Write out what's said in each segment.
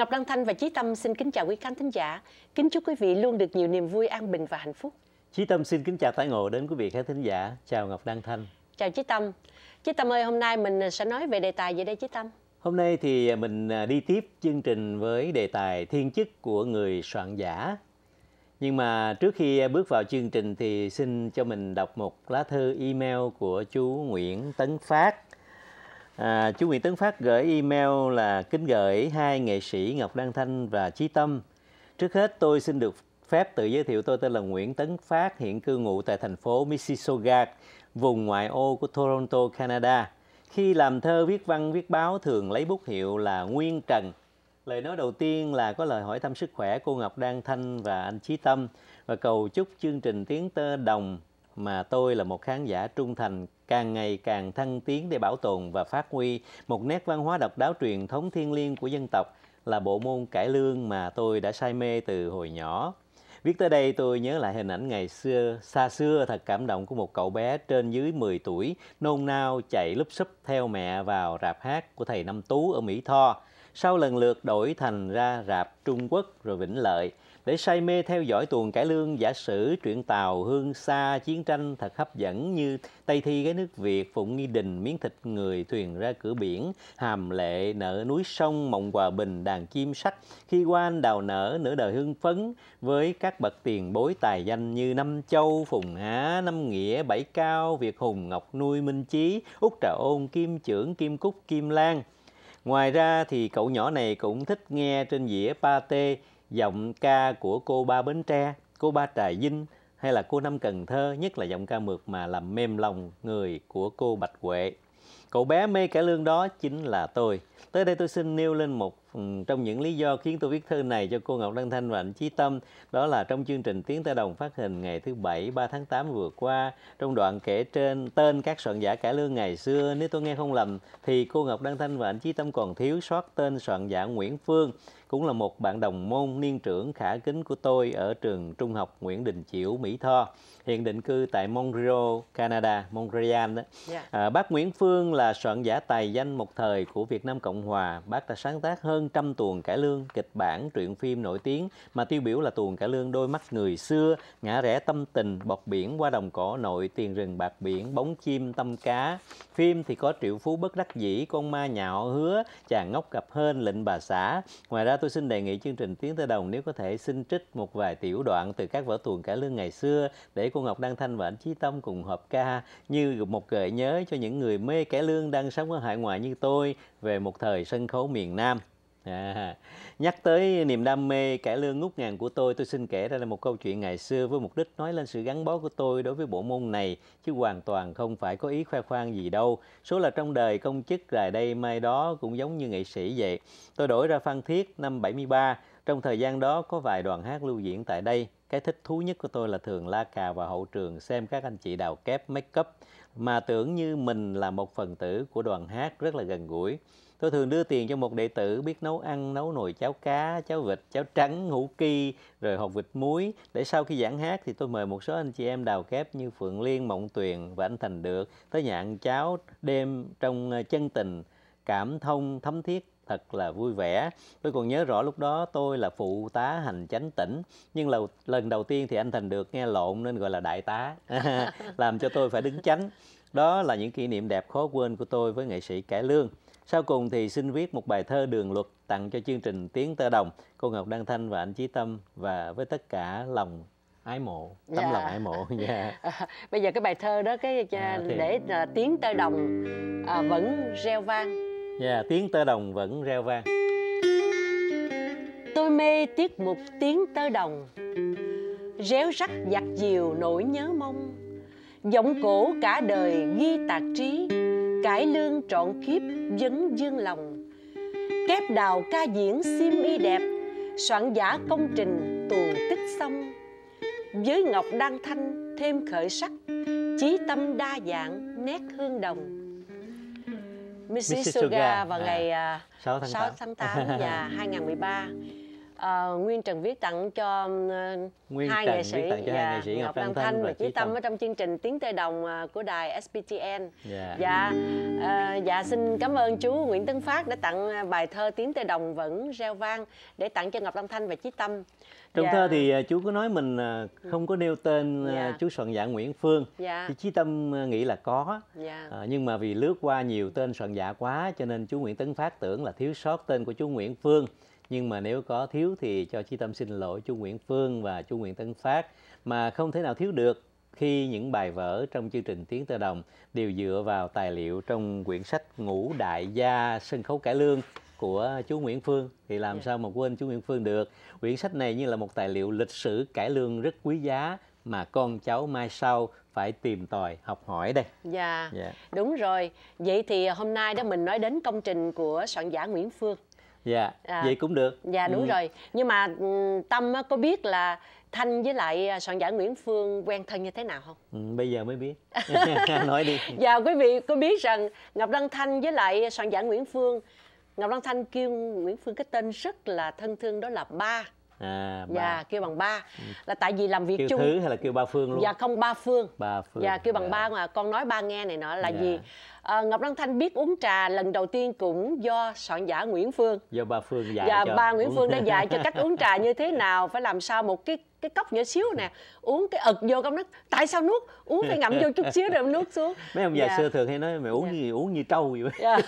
Ngọc Đăng Thanh và Chí Tâm xin kính chào quý khán thính giả. Kính chúc quý vị luôn được nhiều niềm vui, an bình và hạnh phúc. Chí Tâm xin kính chào Thái Ngộ đến quý vị khán thính giả. Chào Ngọc Đăng Thanh. Chào Chí Tâm. Chí Tâm ơi, hôm nay mình sẽ nói về đề tài gì đây Chí Tâm? Hôm nay thì mình à, đi tiếp chương trình với đề tài thiên chức của người soạn giả. Nhưng mà trước khi bước vào chương trình thì xin cho mình đọc một lá thư email của chú Nguyễn Tấn Phát À, chú Nguyễn Tấn Phát gửi email là kính gửi hai nghệ sĩ Ngọc Đăng Thanh và Chí Tâm. Trước hết tôi xin được phép tự giới thiệu tôi tên là Nguyễn Tấn Phát, hiện cư ngụ tại thành phố Mississauga, vùng ngoại ô của Toronto, Canada. Khi làm thơ viết văn viết báo thường lấy bút hiệu là Nguyên Trần. Lời nói đầu tiên là có lời hỏi thăm sức khỏe cô Ngọc Đăng Thanh và anh Chí Tâm và cầu chúc chương trình Tiếng Tơ Đồng mà tôi là một khán giả trung thành càng ngày càng thăng tiến để bảo tồn và phát huy một nét văn hóa độc đáo truyền thống thiêng liêng của dân tộc là bộ môn cải lương mà tôi đã say mê từ hồi nhỏ. Viết tới đây tôi nhớ lại hình ảnh ngày xưa, xa xưa thật cảm động của một cậu bé trên dưới 10 tuổi, nôn nao chạy lúp xúp theo mẹ vào rạp hát của thầy Năm Tú ở Mỹ Tho. Sau lần lượt đổi thành ra rạp Trung Quốc rồi Vĩnh Lợi, để say mê theo dõi tuồng cải lương, giả sử, truyện tàu, hương xa, chiến tranh thật hấp dẫn như Tây Thi cái nước Việt, Phụng Nghi Đình, Miếng Thịt Người, Thuyền ra cửa biển, Hàm Lệ, Nở núi sông, Mộng Hòa Bình, Đàn Chim Sách, Khi quan đào nở, Nửa đời hương phấn với các bậc tiền bối tài danh như Năm Châu, Phùng Há, Năm Nghĩa, Bảy Cao, Việt Hùng, Ngọc Nuôi, Minh Chí, út Trà Ôn, Kim Trưởng, Kim Cúc, Kim Lan. Ngoài ra thì cậu nhỏ này cũng thích nghe trên dĩa pate giọng ca của cô ba Bến Tre, cô ba Trà Vinh hay là cô năm Cần Thơ, nhất là giọng ca mượt mà làm mềm lòng người của cô Bạch Huệ. Cậu bé mê cải lương đó chính là tôi. Tới đây tôi xin nêu lên một trong những lý do khiến tôi viết thư này cho cô Ngọc Đăng Thanh và anh Chí Tâm đó là trong chương trình Tiếng Tây Đồng phát hình ngày thứ Bảy 3 tháng 8 vừa qua trong đoạn kể trên tên các soạn giả cải lương ngày xưa nếu tôi nghe không lầm thì cô Ngọc Đăng Thanh và anh Chí Tâm còn thiếu sót tên soạn giả Nguyễn Phương cũng là một bạn đồng môn niên trưởng khả kính của tôi ở trường trung học Nguyễn Đình Chiểu, Mỹ Tho, hiện định cư tại Montreal, Canada, Montreal đó. Yeah. Dạ. À, bác Nguyễn Phương là soạn giả tài danh một thời của Việt Nam Cộng Hòa. Bác đã sáng tác hơn hơn trăm tuồng cải lương, kịch bản, truyện phim nổi tiếng mà tiêu biểu là tuồng cải lương đôi mắt người xưa, ngã rẽ tâm tình, bọc biển qua đồng cỏ nội, tiền rừng bạc biển, bóng chim tâm cá. Phim thì có triệu phú bất đắc dĩ, con ma nhạo hứa, chàng ngốc gặp hên, lệnh bà xã. Ngoài ra tôi xin đề nghị chương trình Tiếng Tây Đồng nếu có thể xin trích một vài tiểu đoạn từ các vở tuồng cải lương ngày xưa để cô Ngọc Đăng Thanh và anh Chí Tâm cùng hợp ca như một gợi nhớ cho những người mê cải lương đang sống ở hải ngoại như tôi về một thời sân khấu miền Nam. À, nhắc tới niềm đam mê cải lương ngút ngàn của tôi, tôi xin kể ra là một câu chuyện ngày xưa với mục đích nói lên sự gắn bó của tôi đối với bộ môn này, chứ hoàn toàn không phải có ý khoe khoang gì đâu. Số là trong đời công chức rài đây mai đó cũng giống như nghệ sĩ vậy. Tôi đổi ra Phan Thiết năm 73, trong thời gian đó có vài đoàn hát lưu diễn tại đây. Cái thích thú nhất của tôi là thường la cà vào hậu trường xem các anh chị đào kép make up, mà tưởng như mình là một phần tử của đoàn hát rất là gần gũi tôi thường đưa tiền cho một đệ tử biết nấu ăn nấu nồi cháo cá cháo vịt cháo trắng hủ kỳ rồi hột vịt muối để sau khi giảng hát thì tôi mời một số anh chị em đào kép như phượng liên mộng tuyền và anh thành được tới nhà ăn cháo đêm trong ờ, chân tình cảm thông thấm thiết thật là vui vẻ. Tôi còn nhớ rõ lúc đó tôi là phụ tá hành chánh tỉnh, nhưng lần đầu tiên thì anh Thành được nghe lộn nên gọi là đại tá, làm cho tôi phải đứng chánh. Đó là những kỷ niệm đẹp khó quên của tôi với nghệ sĩ Cải Lương. Sau cùng thì xin viết một bài thơ đường luật tặng cho chương trình Tiếng Tơ Đồng, cô Ngọc Đăng Thanh và anh Chí Tâm và với tất cả lòng ái mộ tấm dạ. lòng ái mộ dạ bây giờ cái bài thơ đó cái à, à thì... để uh, tiếng tơ đồng uh, vẫn reo vang dạ tiếng tơ đồng vẫn reo vang tôi mê tiết mục tiếng tơ đồng réo rắt giặt diều nỗi nhớ mong giọng cổ cả đời ghi tạc trí cải lương trọn kiếp vấn dương lòng kép đào ca diễn sim y đẹp soạn giả công trình tuồng tích xong với ngọc đăng thanh thêm khởi sắc chí tâm đa dạng nét hương đồng Mississauga vào à, ngày 6 à, tháng 6 tháng 8 và 2013 uh, Nguyên Trần viết tặng cho uh, Nguyên hai Trần nghệ sĩ, viết tặng cho dạ, hai nghệ sĩ dạ, Ngọc, Ngọc Lan Thanh và Chí Tâm ở trong chương trình Tiếng Tây Đồng ờ, của đài SPTN. Dạ. Dạ, uh, xin cảm ơn chú Nguyễn Tấn Phát đã tặng bài thơ Tiếng Tây Đồng vẫn reo vang để tặng cho Ngọc Lan Thanh và Chí Tâm. Trong dạ. thơ thì chú có nói mình không có nêu tên dạ. chú soạn giả dạ Nguyễn Phương. Dạ. Thì Chí Tâm nghĩ là có. Dạ. À, nhưng mà vì lướt qua nhiều tên soạn giả quá cho nên chú Nguyễn Tấn Phát tưởng là thiếu sót tên của chú Nguyễn Phương nhưng mà nếu có thiếu thì cho Chí Tâm xin lỗi chú Nguyễn Phương và chú Nguyễn Tấn Phát mà không thể nào thiếu được khi những bài vở trong chương trình Tiếng Tơ Đồng đều dựa vào tài liệu trong quyển sách Ngũ Đại Gia Sân Khấu Cải Lương của chú Nguyễn Phương thì làm yeah. Dạ. sao mà quên chú Nguyễn Phương được. Quyển sách này như là một tài liệu lịch sử cải lương rất quý giá mà con cháu mai sau phải tìm tòi học hỏi đây. Dạ. Yeah. Dạ. yeah. Đúng rồi. Vậy thì hôm nay đó mình nói đến công trình của soạn giả Nguyễn Phương dạ à, vậy cũng được dạ đúng ừ. rồi nhưng mà ừ, tâm có biết là thanh với lại à, soạn giả nguyễn phương quen thân như thế nào không ừ, bây giờ mới biết nói đi dạ quý vị có biết rằng ngọc đăng thanh với lại soạn giả nguyễn phương ngọc đăng thanh kêu nguyễn phương cái tên rất là thân thương đó là ba à, dạ kêu bằng ba ừ. là tại vì làm việc kêu chung thứ hay là kêu ba phương luôn dạ không ba phương ba phương dạ kêu bằng dạ. ba mà con nói ba nghe này nọ là dạ. gì à, ngọc Lan thanh biết uống trà lần đầu tiên cũng do soạn giả nguyễn phương do ba phương dạy dạ cho. ba nguyễn phương đã dạy cho cách uống trà như thế nào phải làm sao một cái cái cốc nhỏ xíu nè uống cái ực vô công nó tại sao nuốt uống cái ngậm vô chút xíu rồi nuốt xuống mấy ông già dạ. xưa thường hay nói mày uống yeah. Dạ. như uống như trâu vậy dạ.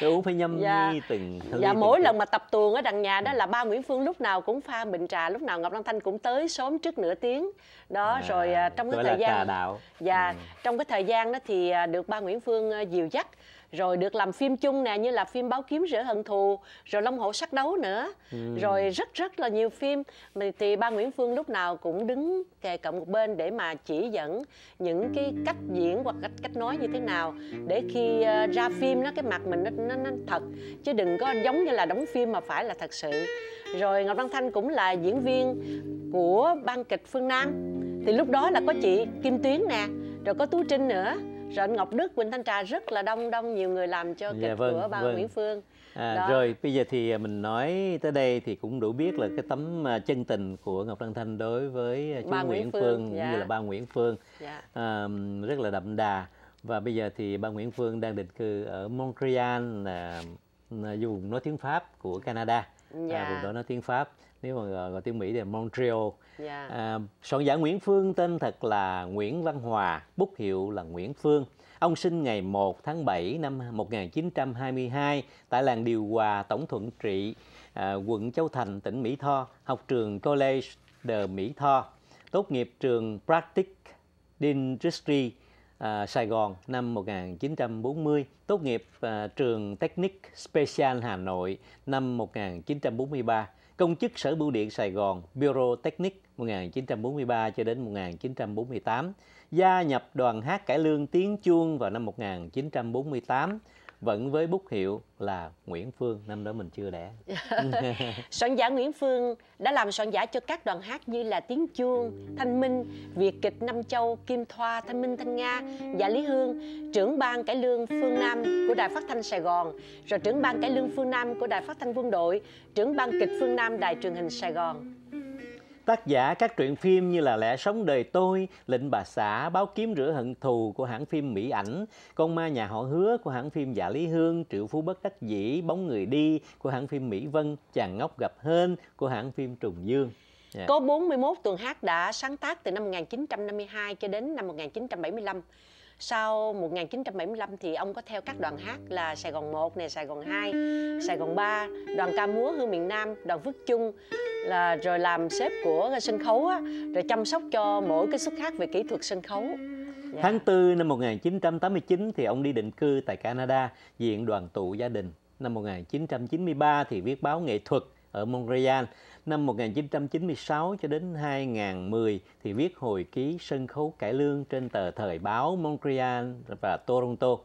mày uống phải nhâm dạ. nhi từng thứ dạ mỗi từng. lần mà tập tuồng ở đằng nhà đó ừ. là ba nguyễn phương lúc nào cũng pha bình trà lúc nào ngọc lan thanh cũng tới sớm trước nửa tiếng đó à, rồi à, trong cái thời gian trà đạo. dạ ừ. trong cái thời gian đó thì à, được ba nguyễn phương à, dìu dắt rồi được làm phim chung nè như là phim báo kiếm rửa hận thù rồi long hổ sắc đấu nữa ừ. rồi rất rất là nhiều phim thì ba nguyễn phương lúc nào cũng đứng kề cận một bên để mà chỉ dẫn những cái cách diễn hoặc cách cách nói như thế nào để khi ờ, ra phim nó cái mặt mình nó, nó nó thật chứ đừng có giống như là đóng phim mà phải là thật sự rồi ngọc văn thanh cũng là diễn viên của ban kịch phương nam thì lúc đó là có chị kim tuyến nè rồi có tú trinh nữa rồi anh Ngọc Đức Quỳnh Thanh Trà rất là đông đông nhiều người làm cho kịch dạ, vâng, của bà vâng. Nguyễn Phương à, rồi bây giờ thì à, mình nói tới đây thì cũng đủ biết là cái tấm à, chân tình của Ngọc Đăng Thanh đối với à, chú bà Nguyễn, Nguyễn Phương, Phương dạ. cũng như là ba Nguyễn Phương dạ. à, rất là đậm đà và bây giờ thì ba Nguyễn Phương đang định cư ở Montreal là, là dùng nói tiếng Pháp của Canada À, dạ. à, vùng đó nói tiếng pháp nếu mà gọi, à, gọi tiếng mỹ thì montreal dạ. à, soạn giả nguyễn phương tên thật là nguyễn văn hòa bút hiệu là nguyễn phương Ông sinh ngày 1 tháng 7 năm 1922 tại làng Điều Hòa, Tổng Thuận Trị, à, quận Châu Thành, tỉnh Mỹ Tho, học trường College de Mỹ Tho, tốt nghiệp trường Practic Dentistry À, Sài Gòn năm 1940, tốt nghiệp à, trường Technic Special Hà Nội năm 1943, công chức Sở Bưu điện Sài Gòn Bureau Technic 1943 cho đến 1948, gia nhập đoàn hát cải lương tiếng chuông vào năm 1948, vẫn với bút hiệu là Nguyễn Phương năm đó mình chưa đẻ soạn giả Nguyễn Phương đã làm soạn giả cho các đoàn hát như là tiếng chuông Thanh Minh Việt kịch Nam Châu Kim Thoa Thanh Minh Thanh Nga và Lý Hương trưởng ban cải lương Phương Nam của đài phát thanh Sài Gòn rồi trưởng ban cải lương Phương Nam của đài phát thanh quân đội trưởng ban kịch Phương Nam đài truyền hình Sài Gòn Tác giả các truyện phim như là Lẽ sống đời tôi, Lệnh bà xã, Báo kiếm rửa hận thù của hãng phim Mỹ ảnh, Con ma nhà họ hứa của hãng phim Dạ Lý Hương, Triệu phú bất đắc dĩ, Bóng người đi của hãng phim Mỹ Vân, Chàng ngốc gặp hên của hãng phim Trùng Dương. Yeah. Dạ. Có 41 tuần hát đã sáng tác từ năm 1952 cho đến năm 1975 sau 1975 thì ông có theo các đoàn hát là Sài Gòn 1 này, Sài Gòn 2, Sài Gòn 3, đoàn ca múa Hương miền Nam, đoàn Phước Chung là rồi làm sếp của sân khấu á, rồi chăm sóc cho mỗi cái xuất hát về kỹ thuật sân khấu. Dạ. Tháng 4 năm 1989 thì ông đi định cư tại Canada, diện đoàn tụ gia đình. Năm 1993 thì viết báo nghệ thuật ở Montreal. Năm 1996 cho đến 2010 thì viết hồi ký sân khấu cải lương trên tờ thời báo Montreal và Toronto.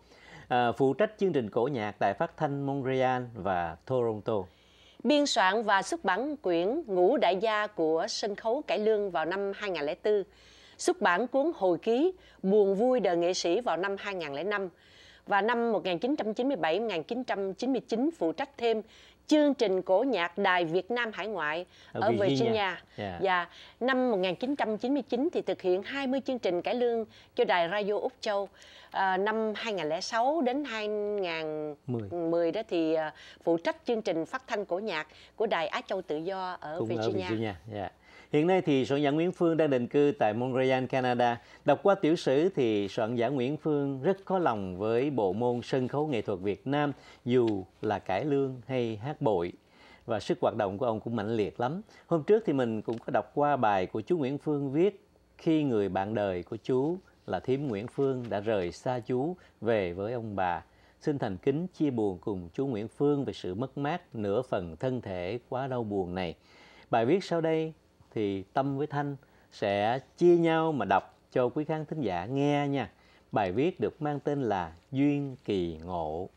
À, phụ trách chương trình cổ nhạc tại phát thanh Montreal và Toronto. Biên soạn và xuất bản quyển Ngũ đại gia của sân khấu cải lương vào năm 2004 xuất bản cuốn Hồi ký Buồn vui đời nghệ sĩ vào năm 2005 và năm 1997-1999 phụ trách thêm chương trình cổ nhạc Đài Việt Nam Hải Ngoại ở, ở Virginia. Virginia. Yeah. Dạ. Và dạ. năm 1999 thì thực hiện 20 chương trình cải lương cho Đài Radio Úc Châu. À, năm 2006 đến 2010 đó thì à, phụ trách chương trình phát thanh cổ nhạc của Đài Á Châu Tự Do ở Cũng Virginia. Ở Virginia. Yeah. Hiện nay thì soạn giả Nguyễn Phương đang định cư tại Montreal, Canada. Đọc qua tiểu sử thì soạn giả Nguyễn Phương rất có lòng với bộ môn sân khấu nghệ thuật Việt Nam dù là cải lương hay hát bội và sức hoạt động của ông cũng mạnh liệt lắm. Hôm trước thì mình cũng có đọc qua bài của chú Nguyễn Phương viết khi người bạn đời của chú là thím Nguyễn Phương đã rời xa chú về với ông bà. Xin thành kính chia buồn cùng chú Nguyễn Phương về sự mất mát nửa phần thân thể quá đau buồn này. Bài viết sau đây thì Tâm với Thanh sẽ chia nhau mà đọc cho quý khán thính giả nghe nha. Bài viết được mang tên là Duyên kỳ ngộ.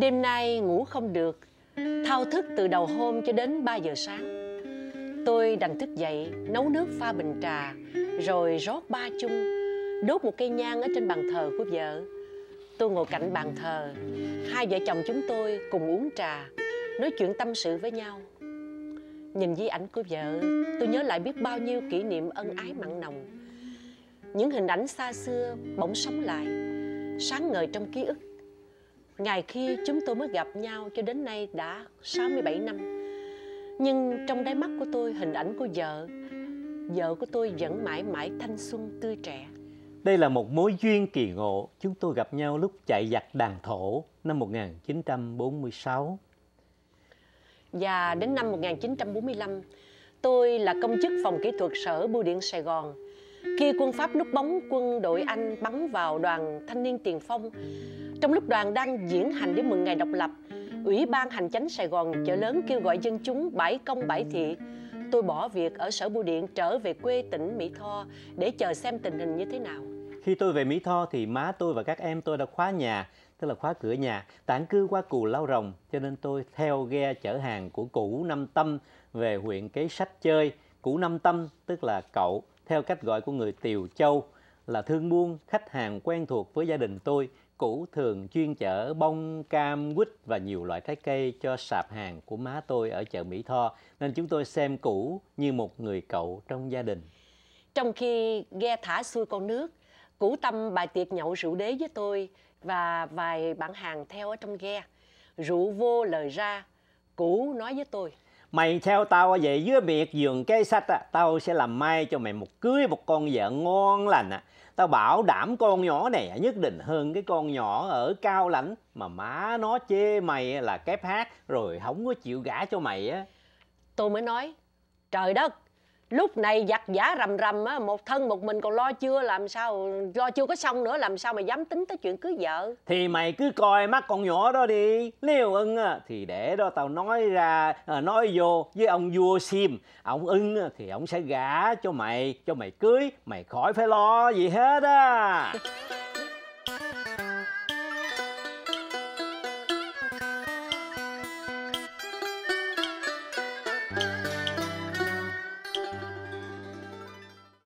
Đêm nay ngủ không được, thao thức từ đầu hôm cho đến 3 giờ sáng. Tôi đành thức dậy, nấu nước pha bình trà, rồi rót ba chung, đốt một cây nhang ở trên bàn thờ của vợ. Tôi ngồi cạnh bàn thờ, hai vợ chồng chúng tôi cùng uống trà, nói chuyện tâm sự với nhau. Nhìn di ảnh của vợ Tôi nhớ lại biết bao nhiêu kỷ niệm ân ái mặn nồng Những hình ảnh xa xưa bỗng sống lại Sáng ngời trong ký ức Ngày khi chúng tôi mới gặp nhau cho đến nay đã 67 năm Nhưng trong đáy mắt của tôi hình ảnh của vợ Vợ của tôi vẫn mãi mãi thanh xuân tươi trẻ đây là một mối duyên kỳ ngộ. Chúng tôi gặp nhau lúc chạy giặt đàn thổ năm 1946 và đến năm 1945, tôi là công chức phòng kỹ thuật sở bưu điện Sài Gòn. Khi quân Pháp núp bóng quân đội Anh bắn vào đoàn thanh niên tiền phong, trong lúc đoàn đang diễn hành để mừng ngày độc lập, Ủy ban Hành chánh Sài Gòn chợ lớn kêu gọi dân chúng bãi công bãi thị. Tôi bỏ việc ở sở bưu điện trở về quê tỉnh Mỹ Tho để chờ xem tình hình như thế nào. Khi tôi về Mỹ Tho thì má tôi và các em tôi đã khóa nhà tức là khóa cửa nhà tản cư qua cù lao rồng cho nên tôi theo ghe chở hàng của cụ năm tâm về huyện kế sách chơi cụ năm tâm tức là cậu theo cách gọi của người tiều châu là thương buôn khách hàng quen thuộc với gia đình tôi cũ thường chuyên chở bông, cam, quýt và nhiều loại trái cây cho sạp hàng của má tôi ở chợ Mỹ Tho, nên chúng tôi xem cũ như một người cậu trong gia đình. Trong khi ghe thả xuôi con nước, cũ tâm bài tiệc nhậu rượu đế với tôi và vài bạn hàng theo ở trong ghe rượu vô lời ra cũ nói với tôi mày theo tao về dưới biệt giường cây sách á tao sẽ làm may cho mày một cưới một con vợ ngon lành à tao bảo đảm con nhỏ này nhất định hơn cái con nhỏ ở cao lãnh mà má nó chê mày là kép hát rồi không có chịu gả cho mày á tôi mới nói trời đất lúc này giặt giả rầm rầm á một thân một mình còn lo chưa làm sao lo chưa có xong nữa làm sao mà dám tính tới chuyện cưới vợ thì mày cứ coi mắt con nhỏ đó đi nếu ưng á thì để đó tao nói ra à, nói vô với ông vua sim ông ưng á, thì ông sẽ gả cho mày cho mày cưới mày khỏi phải lo gì hết á